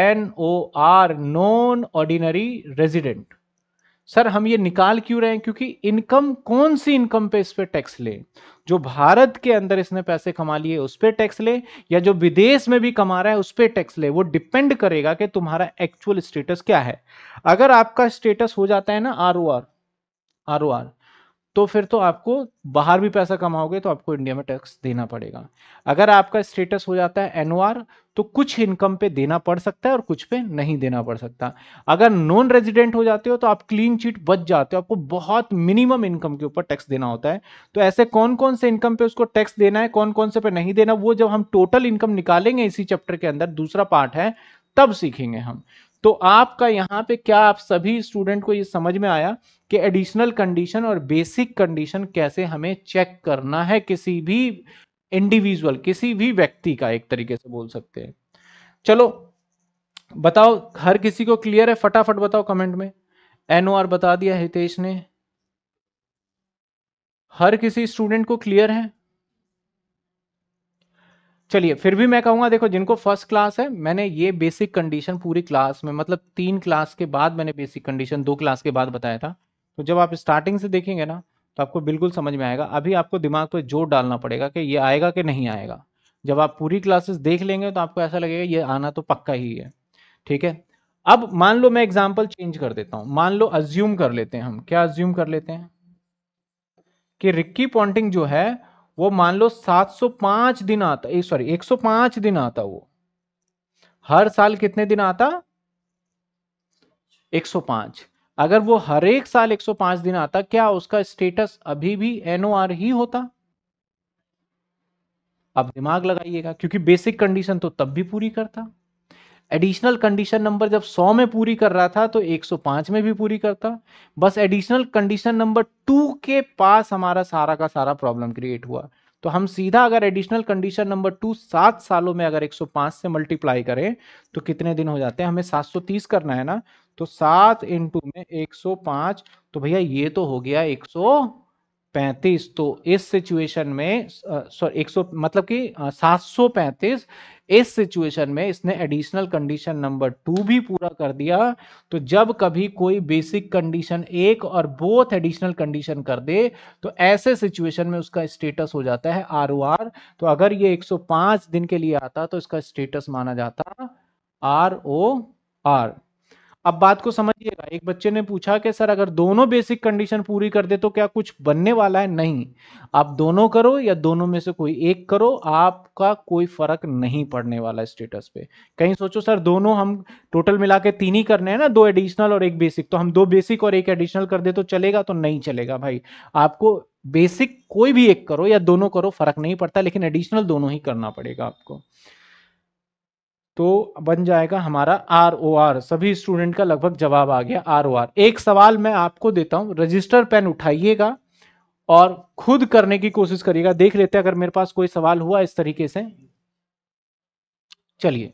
N O R non ordinary resident sir हम ये निकाल क्यों रहे हैं क्योंकि इनकम कौन सी इनकम पे इस पर टैक्स ले जो भारत के अंदर इसने पैसे कमा लिए उस पर टैक्स ले या जो विदेश में भी कमा रहा है उस पर टैक्स ले वो डिपेंड करेगा कि तुम्हारा एक्चुअल स्टेटस क्या है अगर आपका स्टेटस हो जाता है ना R O R R O R तो फिर तो आपको बाहर भी पैसा कमाओगे तो आपको इंडिया में टैक्स देना पड़ेगा अगर आपका स्टेटस हो जाता है एन तो कुछ इनकम पे देना पड़ सकता है और कुछ पे नहीं देना पड़ सकता अगर नॉन रेजिडेंट हो जाते हो तो आप क्लीन चिट बच जाते हो आपको बहुत मिनिमम इनकम के ऊपर टैक्स देना होता है तो ऐसे कौन कौन से इनकम पे उसको टैक्स देना है कौन कौन से पे नहीं देना वो जब हम टोटल इनकम निकालेंगे इसी चैप्टर के अंदर दूसरा पार्ट है तब सीखेंगे हम तो आपका यहाँ पे क्या आप सभी स्टूडेंट को ये समझ में आया कि एडिशनल कंडीशन और बेसिक कंडीशन कैसे हमें चेक करना है किसी भी इंडिविजुअल किसी भी व्यक्ति का एक तरीके से बोल सकते हैं चलो बताओ हर किसी को क्लियर है फटाफट बताओ कमेंट में एनओआर बता दिया हितेश ने हर किसी स्टूडेंट को क्लियर है चलिए फिर भी मैं कहूंगा देखो जिनको फर्स्ट क्लास है मैंने ये बेसिक कंडीशन पूरी क्लास में मतलब तीन क्लास के बाद मैंने बेसिक कंडीशन दो क्लास के बाद बताया था तो जब आप स्टार्टिंग से देखेंगे ना तो आपको बिल्कुल समझ में आएगा अभी आपको दिमाग पर जोर डालना पड़ेगा कि ये आएगा कि नहीं आएगा जब आप पूरी क्लासेस देख लेंगे तो आपको ऐसा लगेगा ये आना तो पक्का ही है ठीक है अब मान लो मैं एग्जाम्पल चेंज कर देता हूँ मान लो अज्यूम कर लेते हैं हम क्या अज्यूम कर लेते हैं कि रिक्की पॉन्टिंग जो है वो मान लो 705 दिन आता सॉरी 105 दिन आता वो हर साल कितने दिन आता 105 अगर वो हर एक साल 105 दिन आता क्या उसका स्टेटस अभी भी एनओआर ही होता अब दिमाग लगाइएगा क्योंकि बेसिक कंडीशन तो तब भी पूरी करता एडिशनल कंडीशन नंबर जब 100 में पूरी कर रहा था तो 105 में भी पूरी करता बस एडिशनल कंडीशन नंबर टू के पास हमारा सारा का सारा प्रॉब्लम क्रिएट हुआ तो हम सीधा अगर एडिशनल कंडीशन नंबर टू सात सालों में अगर 105 से मल्टीप्लाई करें तो कितने दिन हो जाते हैं हमें 730 करना है ना तो सात इंटू में 105 तो भैया ये तो हो गया पैंतीस तो इस सिचुएशन में सॉरी एक सौ मतलब कि सात सौ पैंतीस इस सिचुएशन में इसने एडिशनल कंडीशन नंबर टू भी पूरा कर दिया तो जब कभी कोई बेसिक कंडीशन एक और बोथ एडिशनल कंडीशन कर दे तो ऐसे सिचुएशन में उसका स्टेटस हो जाता है आर ओ आर तो अगर ये 105 दिन के लिए आता तो इसका स्टेटस माना जाता आर ओ आर अब बात को समझिएगा एक बच्चे ने पूछा कि सर अगर दोनों बेसिक कंडीशन पूरी कर दे तो क्या कुछ बनने वाला है नहीं आप दोनों करो या दोनों में से कोई एक करो आपका कोई फर्क नहीं पड़ने वाला स्टेटस पे कहीं सोचो सर दोनों हम टोटल मिला के तीन ही करने हैं ना दो एडिशनल और एक बेसिक तो हम दो बेसिक और एक एडिशनल कर दे तो चलेगा तो नहीं चलेगा भाई आपको बेसिक कोई भी एक करो या दोनों करो फर्क नहीं पड़ता लेकिन एडिशनल दोनों ही करना पड़ेगा आपको तो बन जाएगा हमारा आर ओ आर सभी स्टूडेंट का लगभग जवाब आ गया आर ओ आर एक सवाल मैं आपको देता हूं रजिस्टर पेन उठाइएगा और खुद करने की कोशिश करिएगा देख लेते हैं अगर मेरे पास कोई सवाल हुआ इस तरीके से चलिए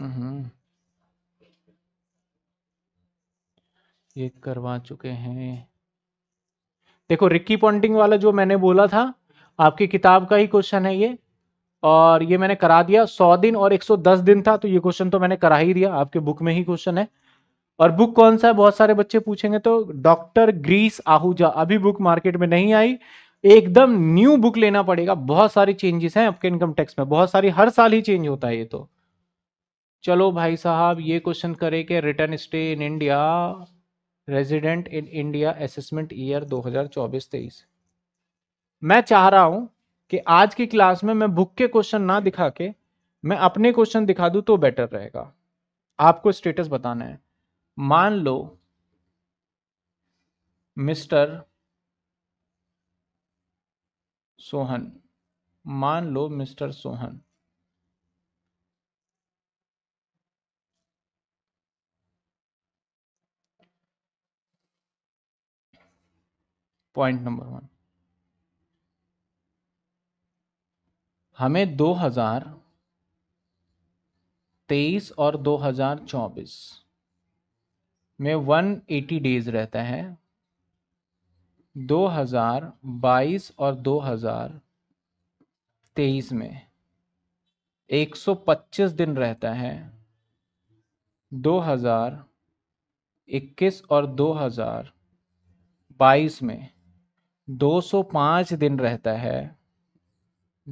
हम्म। ये करवा चुके हैं देखो रिक्की पॉन्टिंग वाला जो मैंने बोला था आपकी किताब का ही क्वेश्चन है ये और ये मैंने करा दिया सौ दिन और एक सौ दस दिन था तो ये क्वेश्चन तो मैंने करा ही दिया आपके बुक में ही क्वेश्चन है और बुक कौन सा है बहुत सारे बच्चे पूछेंगे तो डॉक्टर ग्रीस आहूजा अभी बुक मार्केट में नहीं आई एकदम न्यू बुक लेना पड़ेगा बहुत सारी चेंजेस हैं आपके इनकम टैक्स में बहुत सारी हर साल ही चेंज होता है ये तो चलो भाई साहब ये क्वेश्चन करे के return stay in India resident in India assessment year दो हजार मैं चाह रहा हूं कि आज की क्लास में मैं बुक के क्वेश्चन ना दिखा के मैं अपने क्वेश्चन दिखा दूं तो बेटर रहेगा आपको स्टेटस बताना है मान लो मिस्टर सोहन मान लो mister Sohan point number one हमें 2023 और 2024 में 180 डेज रहता है 2022 और 2023 में 125 दिन रहता है 2021 और 2022 में 205 दिन रहता है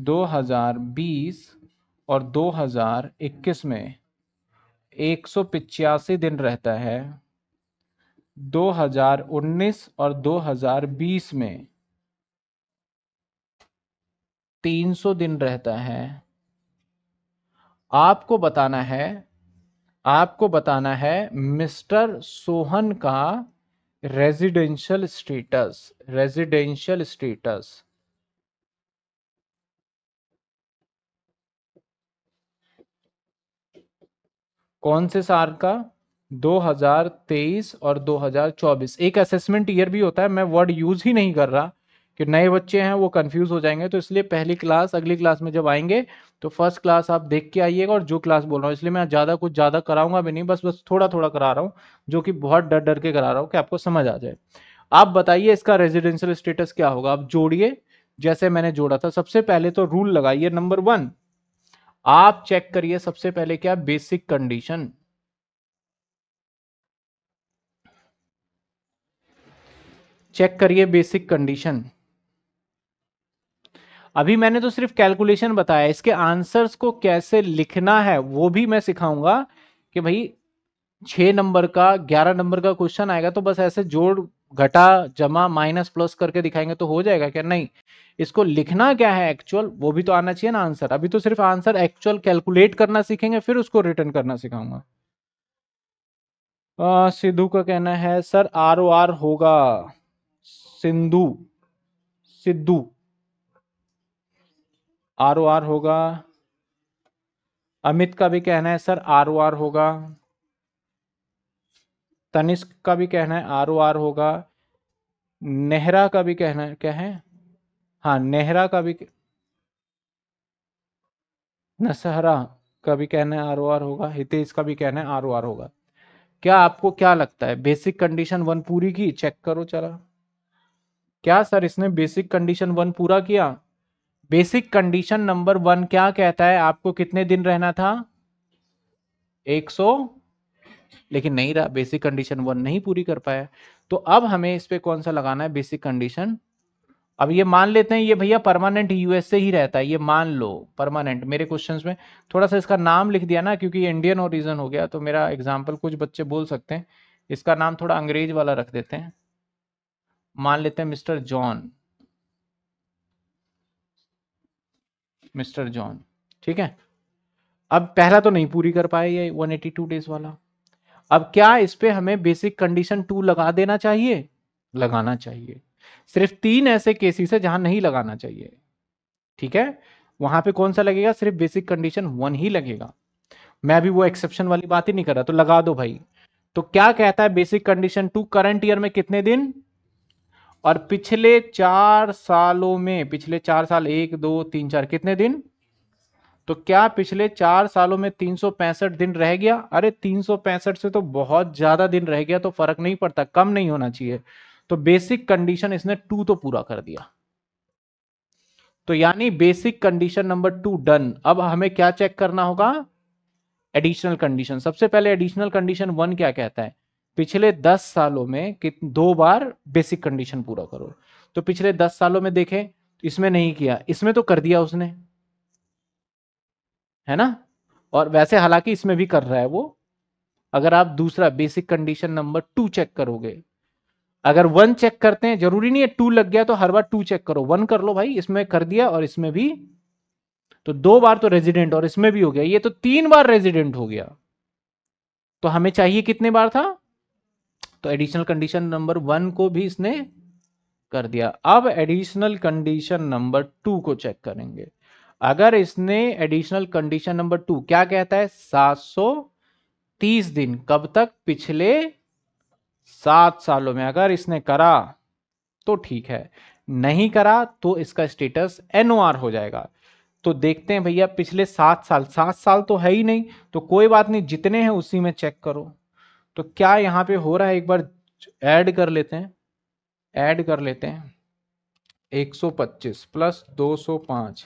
2020 और 2021 में एक दिन रहता है 2019 और 2020 में 300 दिन रहता है आपको बताना है आपको बताना है मिस्टर सोहन का रेजिडेंशियल स्टेटस रेजिडेंशियल स्टेटस कौन से साल का 2023 और 2024 एक असेसमेंट ईयर भी होता है मैं वर्ड यूज ही नहीं कर रहा कि नए बच्चे हैं वो कंफ्यूज हो जाएंगे तो इसलिए पहली क्लास अगली क्लास में जब आएंगे तो फर्स्ट क्लास आप देख के आइएगा और जो क्लास बोल रहा हूँ इसलिए मैं ज़्यादा कुछ ज़्यादा कराऊंगा भी नहीं बस बस थोड़ा थोड़ा करा रहा हूँ जो कि बहुत डर डर के करा रहा हूँ कि आपको समझ आ जाए आप बताइए इसका रेजिडेंशियल स्टेटस क्या होगा आप जोड़िए जैसे मैंने जोड़ा था सबसे पहले तो रूल लगाइए नंबर वन आप चेक करिए सबसे पहले क्या बेसिक कंडीशन चेक करिए बेसिक कंडीशन अभी मैंने तो सिर्फ कैलकुलेशन बताया इसके आंसर्स को कैसे लिखना है वो भी मैं सिखाऊंगा कि भाई छह नंबर का ग्यारह नंबर का क्वेश्चन आएगा तो बस ऐसे जोड़ घटा जमा माइनस प्लस करके दिखाएंगे तो हो जाएगा क्या नहीं इसको लिखना क्या है एक्चुअल वो भी तो आना चाहिए ना आंसर अभी तो सिर्फ आंसर एक्चुअल कैलकुलेट करना सीखेंगे फिर उसको रिटर्न करना सिखाऊंगा सिद्धू का कहना है सर आर ओ आर होगा Sindhu Sidhu R O R होगा अमित का भी कहना है सर आर ओ आर होगा तनिष्क का भी कहना है आर ओ आर होगा नेहरा का भी कहना क्या है हाँ नेहरा का भी नसहरा का भी कहना है आर ओ आर होगा हितेश का भी कहना है आर ओ आर होगा क्या आपको क्या लगता है बेसिक कंडीशन वन पूरी की चेक करो चला क्या सर इसने बेसिक कंडीशन वन पूरा किया बेसिक कंडीशन नंबर वन क्या कहता है आपको कितने दिन रहना था एक सौ लेकिन नहीं रहा बेसिक कंडीशन वन नहीं पूरी कर पाया तो अब हमें इस पर कौन सा लगाना है बेसिक कंडीशन अब ये मान लेते हैं ये भैया परमानेंट यूएस से ही रहता है ये मान लो परमानेंट मेरे क्वेश्चन में थोड़ा सा इसका नाम लिख दिया ना क्योंकि इंडियन और हो गया तो मेरा एग्जाम्पल कुछ बच्चे बोल सकते हैं इसका नाम थोड़ा अंग्रेज वाला रख देते हैं मान लेते हैं मिस्टर जॉन मिस्टर जॉन ठीक है अब पहला तो नहीं पूरी कर पाए ये 182 डेज वाला अब क्या इस पे हमें बेसिक कंडीशन टू लगा देना चाहिए लगाना चाहिए सिर्फ तीन ऐसे केसेस है जहां नहीं लगाना चाहिए ठीक है वहां पे कौन सा लगेगा सिर्फ बेसिक कंडीशन वन ही लगेगा मैं भी वो एक्सेप्शन वाली बात ही नहीं कर रहा तो लगा दो भाई तो क्या कहता है basic condition two current year में कितने दिन और पिछले चार सालों में पिछले चार साल एक दो तीन चार कितने दिन तो क्या पिछले चार सालों में तीन दिन रह गया अरे तीन से तो बहुत ज्यादा दिन रह गया तो फर्क नहीं पड़ता कम नहीं होना चाहिए तो बेसिक कंडीशन इसने टू तो पूरा कर दिया तो यानी basic condition number two done अब हमें क्या चेक करना होगा एडिशनल कंडीशन सबसे पहले एडिशनल कंडीशन वन क्या कहता है पिछले दस सालों में दो बार बेसिक कंडीशन पूरा करो तो पिछले दस सालों में देखें इसमें नहीं किया इसमें तो कर दिया उसने है ना और वैसे हालांकि इसमें भी कर रहा है वो अगर आप दूसरा basic condition number two check करोगे अगर वन चेक करते हैं जरूरी नहीं है टू लग गया तो हर बार टू चेक करो वन कर लो भाई इसमें कर दिया और इसमें भी तो दो बार तो रेजिडेंट और इसमें भी हो गया ये तो तीन बार रेजिडेंट हो गया तो हमें चाहिए कितने बार था तो एडिशनल कंडीशन नंबर वन को भी इसने कर दिया अब एडिशनल कंडीशन नंबर टू को चेक करेंगे अगर इसने एडिशनल कंडीशन नंबर टू क्या कहता है 730 दिन कब तक पिछले सात सालों में अगर इसने करा तो ठीक है नहीं करा तो इसका स्टेटस एनओआर हो जाएगा तो देखते हैं भैया पिछले सात साल सात साल तो है ही नहीं तो कोई बात नहीं जितने हैं उसी में चेक करो तो क्या यहां पे हो रहा है एक बार ऐड कर लेते हैं ऐड कर लेते हैं 125 plus 205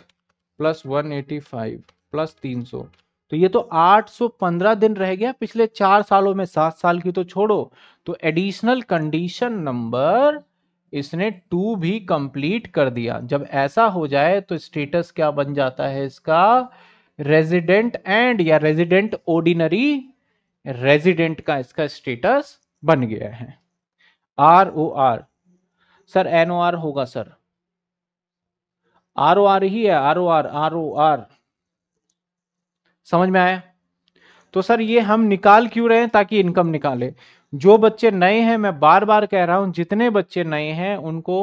plus one eighty five plus तीन सौ तो ये तो आठ सौ पंद्रह दिन रह गया पिछले चार सालों में सात साल की तो छोड़ो तो एडिशनल कंडीशन नंबर इसने टू भी कंप्लीट कर दिया जब ऐसा हो जाए तो स्टेटस क्या बन जाता है इसका रेजिडेंट एंड या रेजिडेंट ऑर्डिनरी रेजिडेंट का इसका स्टेटस बन गया है R O R sir N O R होगा सर आर ओ आर ही है R O R R O R समझ में आया तो सर ये हम निकाल क्यों रहे हैं ताकि इनकम निकाले जो बच्चे नए हैं मैं बार बार कह रहा हूं जितने बच्चे नए हैं उनको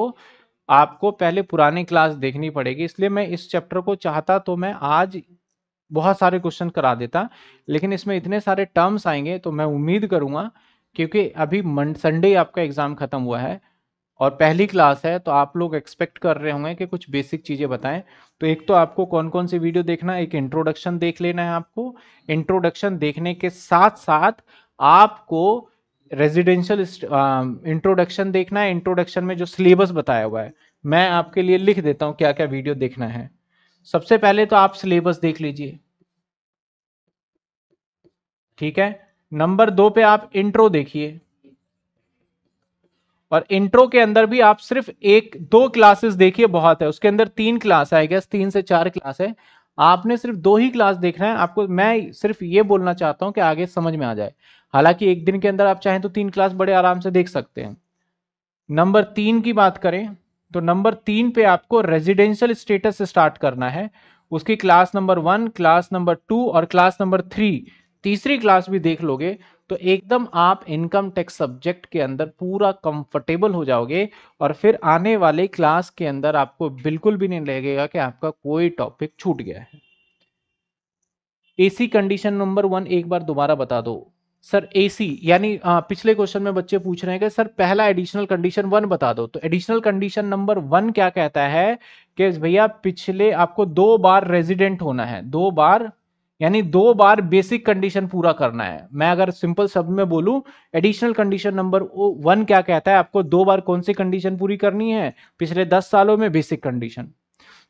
आपको पहले पुरानी क्लास देखनी पड़ेगी इसलिए मैं इस चैप्टर को चाहता तो मैं आज बहुत सारे क्वेश्चन करा देता लेकिन इसमें इतने सारे टर्म्स आएंगे तो मैं उम्मीद करूंगा क्योंकि अभी संडे आपका एग्जाम खत्म हुआ है और पहली क्लास है तो आप लोग एक्सपेक्ट कर रहे होंगे कि कुछ बेसिक चीज़ें बताएं तो एक तो आपको कौन कौन सी वीडियो देखना है एक इंट्रोडक्शन देख लेना है आपको इंट्रोडक्शन देखने के साथ साथ आपको रेजिडेंशियल इंट्रोडक्शन देखना है इंट्रोडक्शन में जो सिलेबस बताया हुआ है मैं आपके लिए लिख देता हूं क्या क्या वीडियो देखना है सबसे पहले तो आप सिलेबस देख लीजिए ठीक है नंबर दो पे आप इंट्रो देखिए और इंट्रो के अंदर भी आप सिर्फ एक दो क्लासेस देखिए बहुत है उसके अंदर तीन क्लास आई गैस तीन से चार क्लास है आपने सिर्फ दो ही क्लास देखना है आपको मैं सिर्फ ये बोलना चाहता हूँ कि आगे समझ में आ जाए हालांकि एक दिन के अंदर आप चाहें तो तीन क्लास बड़े आराम से देख सकते हैं नंबर तीन की बात करें तो नंबर तीन पे आपको रेजिडेंशियल स्टेटस स्टार्ट करना है उसकी class number one class number two और क्लास नंबर थ्री तीसरी क्लास भी देख लोगे तो एकदम आप इनकम टैक्स सब्जेक्ट के अंदर पूरा कंफर्टेबल हो जाओगे और फिर आने वाले क्लास के अंदर आपको बिल्कुल भी नहीं लगेगा कि आपका कोई टॉपिक छूट गया है एसी कंडीशन नंबर वन एक बार दोबारा बता दो सर एसी यानी पिछले क्वेश्चन में बच्चे पूछ रहे हैं कि सर पहला एडिशनल कंडीशन वन बता दो तो एडिशनल कंडीशन नंबर वन क्या कहता है कि भैया पिछले आपको दो बार रेजिडेंट होना है दो बार यानी दो बार बेसिक कंडीशन पूरा करना है मैं अगर सिंपल शब्द में बोलूं एडिशनल कंडीशन नंबर वन क्या कहता है आपको दो बार कौन सी कंडीशन पूरी करनी है पिछले दस सालों में बेसिक कंडीशन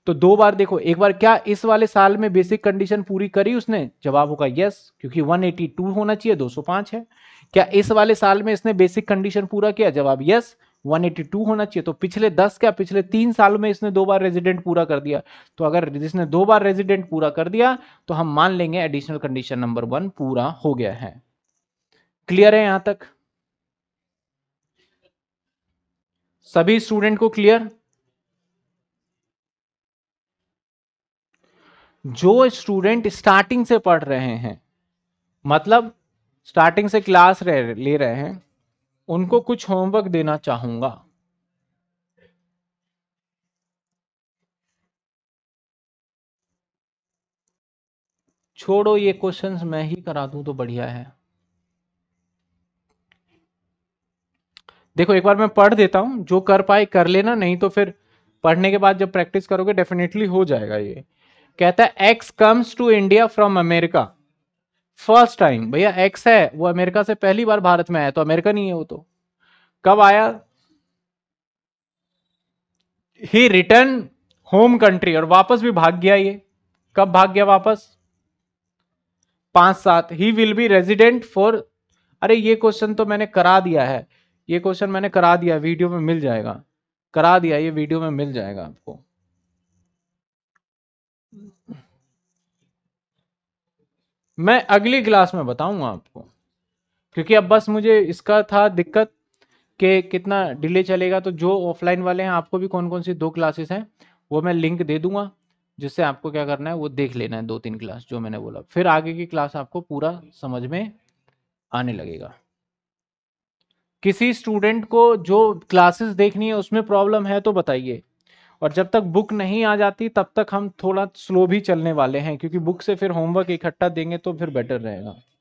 तो दो बार देखो एक बार क्या इस वाले साल में बेसिक कंडीशन पूरी करी उसने जवाब होगा यस क्योंकि 182 होना चाहिए 205 है क्या इस वाले साल में इसने बेसिक कंडीशन पूरा किया जवाब यस 182 होना चाहिए तो पिछले 10 क्या पिछले तीन साल में इसने दो बार रेजिडेंट पूरा कर दिया तो अगर जिसने दो बार रेजिडेंट पूरा कर दिया तो हम मान लेंगे एडिशनल कंडीशन नंबर वन पूरा हो गया है क्लियर है यहां तक सभी स्टूडेंट को क्लियर जो स्टूडेंट स्टार्टिंग से पढ़ रहे हैं मतलब स्टार्टिंग से क्लास ले रहे हैं उनको कुछ होमवर्क देना चाहूंगा छोड़ो ये क्वेश्चंस मैं ही करा दूं तो बढ़िया है देखो एक बार मैं पढ़ देता हूं जो कर पाए कर लेना नहीं तो फिर पढ़ने के बाद जब प्रैक्टिस करोगे डेफिनेटली हो जाएगा ये कहता है X comes to India from America first time भैया एक्स है वो अमेरिका से पहली बार भारत में आया तो अमेरिका नहीं है वो तो कब आया ही रिटर्न होम कंट्री और वापस भी भाग गया ये कब भाग गया वापस पांच सात he will be resident for अरे ये क्वेश्चन तो मैंने करा दिया है ये क्वेश्चन मैंने करा दिया वीडियो में मिल जाएगा करा दिया ये वीडियो में मिल जाएगा आपको मैं अगली क्लास में बताऊंगा आपको क्योंकि अब बस मुझे इसका था दिक्कत कि कितना डिले चलेगा तो जो ऑफलाइन वाले हैं आपको भी कौन कौन सी दो क्लासेस हैं वो मैं लिंक दे दूंगा जिससे आपको क्या करना है वो देख लेना है दो तीन क्लास जो मैंने बोला फिर आगे की क्लास आपको पूरा समझ में आने लगेगा किसी स्टूडेंट को जो क्लासेस देखनी है उसमें प्रॉब्लम है तो बताइए और जब तक बुक नहीं आ जाती तब तक हम थोड़ा स्लो भी चलने वाले हैं क्योंकि बुक से फिर होमवर्क इकट्ठा देंगे तो फिर बेटर रहेगा